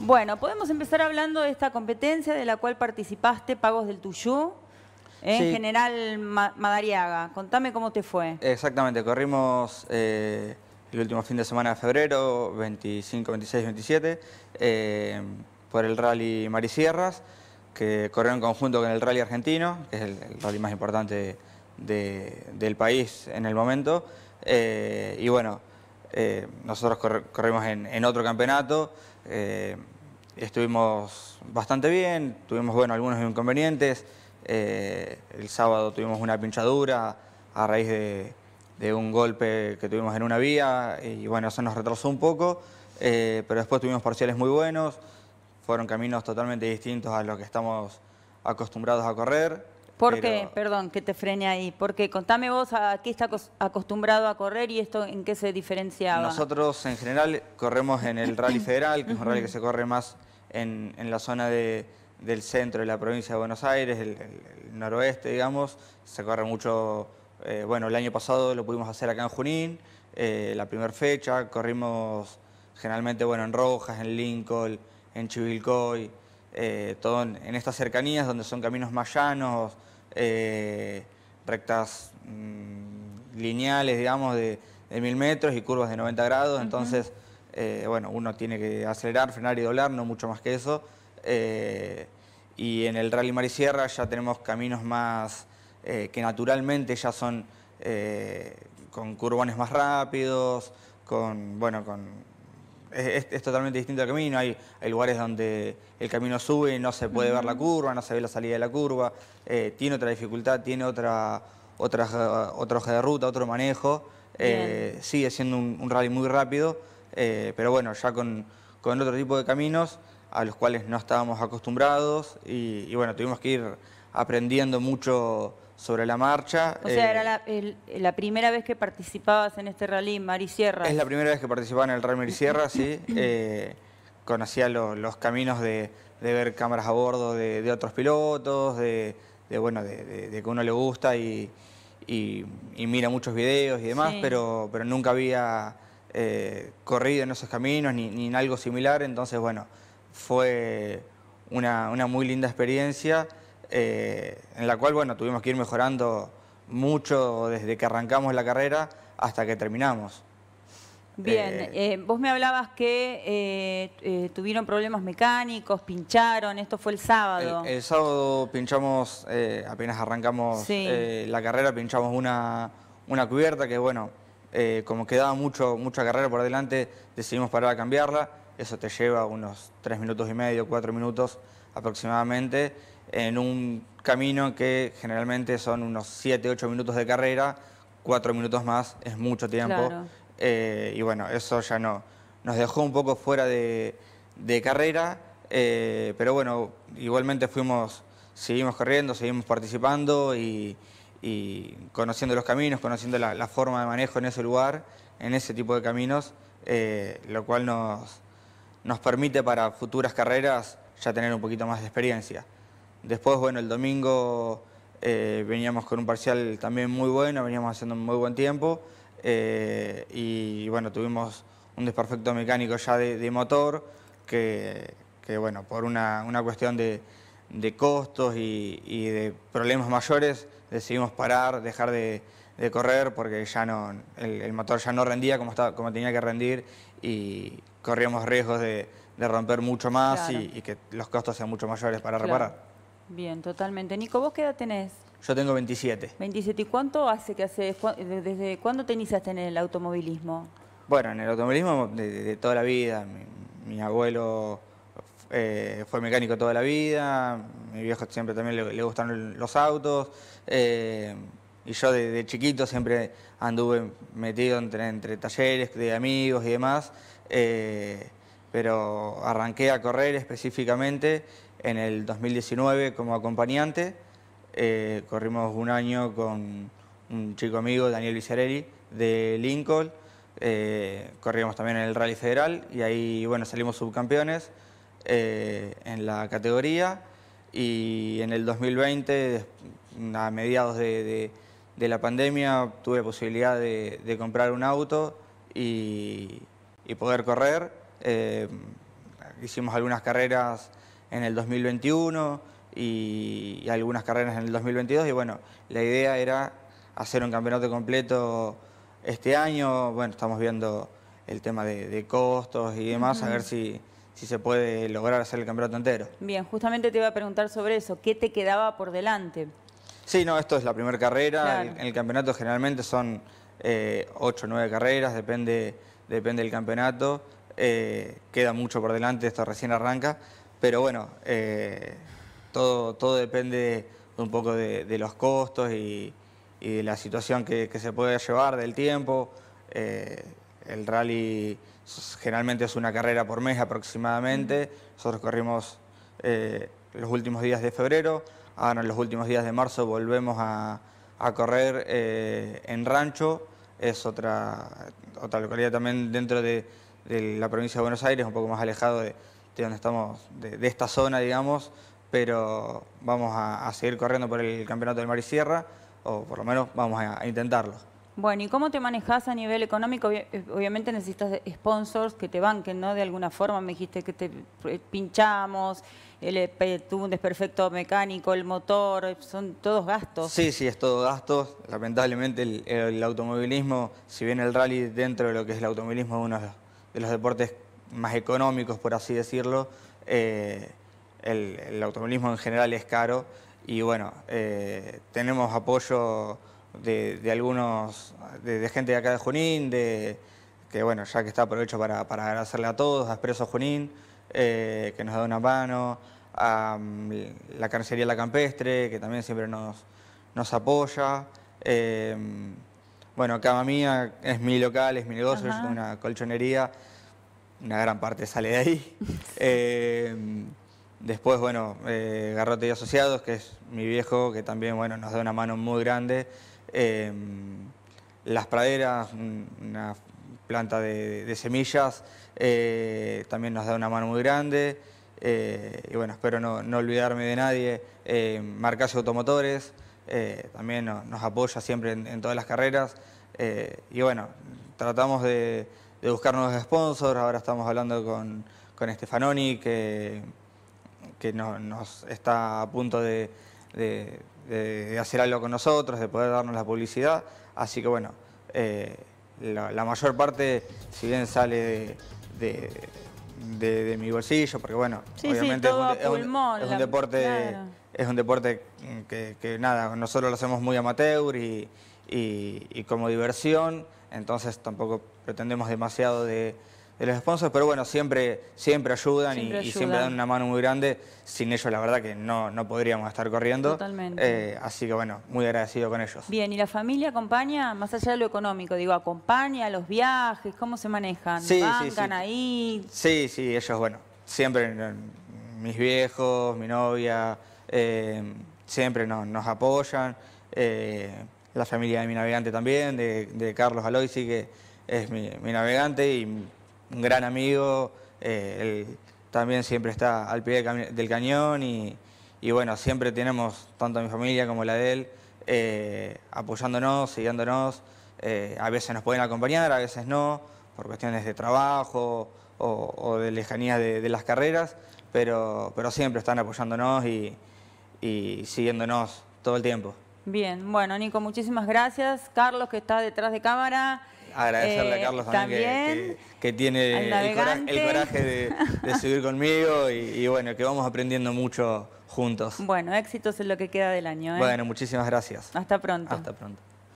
Bueno, podemos empezar hablando de esta competencia de la cual participaste, Pagos del Tuyú, en ¿eh? General Madariaga. Contame cómo te fue. Exactamente, corrimos eh, el último fin de semana de febrero, 25, 26, 27, por el Rally Marisierras, que corrió en conjunto con el Rally Argentino, que es el, rally más importante del país en el momento. Eh, y bueno, nosotros corremos corrimos en otro campeonato. Eh, estuvimos bastante bien, tuvimos bueno, algunos inconvenientes. Eh, el sábado tuvimos una pinchadura a raíz de, un golpe que tuvimos en una vía y bueno, eso nos retrasó un poco, eh, pero después tuvimos parciales muy buenos, fueron caminos totalmente distintos a los que estamos acostumbrados a correr. ¿Por qué? Perdón, que te frene ahí. Porque contame vos, ¿a qué está acostumbrado a correr y esto en qué se diferenciaba? Nosotros en general corremos en el Rally Federal, que es un rally que se corre más en, la zona del centro de la provincia de Buenos Aires, el, noroeste, digamos. Se corre mucho, eh, bueno, el año pasado lo pudimos hacer acá en Junín, eh, la primera fecha, corrimos generalmente, bueno, en Rojas, en Lincoln, en Chivilcoy, eh, todo en, en estas cercanías donde son caminos más llanos, eh, rectas mm, lineales, digamos, de, mil metros y curvas de 90 grados. Entonces, eh, bueno, uno tiene que acelerar, frenar y doblar, no mucho más que eso. Eh, y en el Rally Mar ya tenemos caminos más que naturalmente ya son con curbones más rápidos, con, bueno, con es, totalmente distinto el camino. Hay, lugares donde el camino sube, y no se puede ver la curva, no se ve la salida de la curva, eh, tiene otra dificultad, tiene otra, otra, hoja de ruta, otro manejo. Eh, sigue siendo un, rally muy rápido, eh, pero bueno, ya con, con, otro tipo de caminos a los cuales no estábamos acostumbrados y, y bueno, tuvimos que ir aprendiendo mucho sobre la marcha. O sea, era eh, la, primera vez que participabas en este rally Mari Sierra. Es la primera vez que participaba en el rally Mari Sierra, sí. Eh, conocía los caminos de, ver cámaras a bordo de, otros pilotos, de, de bueno, que uno le gusta y, mira muchos videos y demás, pero, nunca había eh, corrido en esos caminos ni, en algo similar, entonces bueno, fue una muy linda experiencia. Eh, en la cual bueno, tuvimos que ir mejorando mucho desde que arrancamos la carrera hasta que terminamos. Bien, eh, eh, vos me hablabas que tuvieron problemas mecánicos, pincharon, esto fue el sábado. El, sábado pinchamos, apenas arrancamos la carrera, pinchamos una, cubierta que bueno, como quedaba mucho, mucha carrera por delante, decidimos parar a cambiarla. Eso te lleva unos 3 minutos y medio, cuatro minutos aproximadamente en un camino que generalmente son unos 7, 8 minutos de carrera, 4 minutos más es mucho tiempo. Eh, y bueno, eso ya Nos dejó un poco fuera de, carrera, eh, pero bueno, igualmente fuimos, seguimos corriendo, seguimos participando y, conociendo los caminos, conociendo la, forma de manejo en ese lugar, en ese tipo de caminos, eh, lo cual nos, nos permite para futuras carreras ya tener un poquito más de experiencia. Después, bueno, el domingo eh, veníamos con un parcial también muy bueno, veníamos haciendo un muy buen tiempo eh, y bueno, tuvimos un desperfecto mecánico ya de, motor que, bueno, por una, cuestión de, costos y, de problemas mayores decidimos parar, dejar de, correr porque ya no, el, motor ya no rendía como, tenía que rendir y corríamos riesgos de, romper mucho más y, que los costos sean mucho mayores para reparar. Bien, totalmente. Nico, ¿vos qué edad tenés? Yo tengo 27. 27. ¿Y cuánto hace que hace ¿Desde cuándo te iniciaste en el automovilismo? Bueno, en el automovilismo de, toda la vida. Mi, abuelo eh, fue mecánico toda la vida. Mi viejo siempre también le, gustan los autos. Eh, y yo desde de chiquito siempre anduve metido entre, talleres de amigos y demás. Eh, pero arranqué a correr específicamente en el 2019 como acompañante. Eh, corrimos un año con un chico amigo, Daniel Vicerelli, de Lincoln. Eh, corríamos también en el Rally Federal y ahí bueno, salimos subcampeones eh, en la categoría. Y en el 2020, a mediados de, la pandemia, tuve posibilidad de, comprar un auto y poder correr. Eh, hicimos algunas carreras en el 2021 y, algunas carreras en el 2022. Y bueno, la idea era hacer un campeonato completo este año. Bueno, estamos viendo el tema de, costos y demás, a ver si, si se puede lograr hacer el campeonato entero. Bien, justamente te iba a preguntar sobre eso. ¿Qué te quedaba por delante? Sí, no, esto es la primera carrera. En el campeonato generalmente son eh, 8 o 9 carreras, depende, depende del campeonato. Eh, queda mucho por delante, esto recién arranca. Pero bueno, eh, todo, todo depende un poco de, los costos y, de la situación que, se puede llevar, del tiempo. Eh, el rally generalmente es una carrera por mes aproximadamente. Nosotros corrimos eh, los últimos días de febrero, ahora en los últimos días de marzo volvemos a, correr en Rancho, es otra, otra localidad también dentro de la provincia de Buenos Aires, un poco más alejado de, este, donde estamos, de, esta zona, digamos, pero vamos a, seguir corriendo por el campeonato del Mar y Sierra, o por lo menos vamos a, intentarlo. Bueno, ¿y cómo te manejas a nivel económico? Eh, obviamente necesitas sponsors que te banquen, ¿no? De alguna forma me dijiste que te eh, pinchamos, el, eh, tuvo un desperfecto mecánico, el motor, son todos gastos. Sí, sí, es todo gastos. Lamentablemente el, el automovilismo, si bien el rally dentro de lo que es el automovilismo es uno de los deportes más económicos, por así decirlo. Eh, el, el, automovilismo en general es caro y bueno, eh, tenemos apoyo de, algunos, de, gente de acá de Junín, de, que bueno, ya que está aprovecho para, agradecerle a todos, a Expreso Junín, eh, que nos da una mano, a mm, la carcería La Campestre, que también siempre nos, apoya. bueno, Cama Mía es mi local, es mi negocio, es una colchonería una gran parte sale de ahí. Eh, después, bueno, eh, Garrote y Asociados, que es mi viejo, que también bueno, nos da una mano muy grande. Eh, las Praderas, una planta de, semillas, también nos da una mano muy grande. y bueno, espero no, olvidarme de nadie. Eh, Automotores también nos apoya siempre en todas las carreras. y bueno, tratamos de, de buscar nuevos sponsors. Ahora estamos hablando con, con Stefanoni, que, que nos está a punto de, de, hacer algo con nosotros, de poder darnos la publicidad. Así que bueno, eh, la, mayor parte, si bien sale de, de mi bolsillo, porque bueno, obviamente es, un, deporte... Es un deporte que, nada, nosotros lo hacemos muy amateur y, y, y como diversión entonces tampoco pretendemos demasiado de, los sponsors, pero bueno, siempre, siempre ayudan y, siempre dan una mano muy grande. Sin ellos, la verdad que no, podríamos estar corriendo. Totalmente. Eh, así que bueno, muy agradecido con ellos. Bien, ¿y la familia acompaña, más allá de lo económico, digo, acompaña los viajes? ¿Cómo se manejan? Sí, ¿Bancan ahí? Sí, sí, ellos, bueno, siempre, eh, mis viejos, mi novia, eh, siempre nos, apoyan. Eh, la familia de mi navegante también, de, Carlos Aloisi, que es mi, navegante y un gran amigo. Eh, él también siempre está al pie del cañón y, bueno, siempre tenemos tanto mi familia como la de él eh, apoyándonos, siguiéndonos. Eh, a veces nos pueden acompañar, a veces no, por cuestiones de trabajo o, de lejanía de, las carreras, pero, pero siempre están apoyándonos y siguiéndonos todo el tiempo. Bien, bueno, Nico, muchísimas gracias. Carlos, que está detrás de cámara. Agradecerle a eh, Carlos también, que, tiene el coraje, de, seguir subir conmigo y, bueno, que vamos aprendiendo mucho juntos. Bueno, éxitos en lo que queda del año. ¿eh? Bueno, muchísimas gracias. Hasta pronto. Hasta pronto.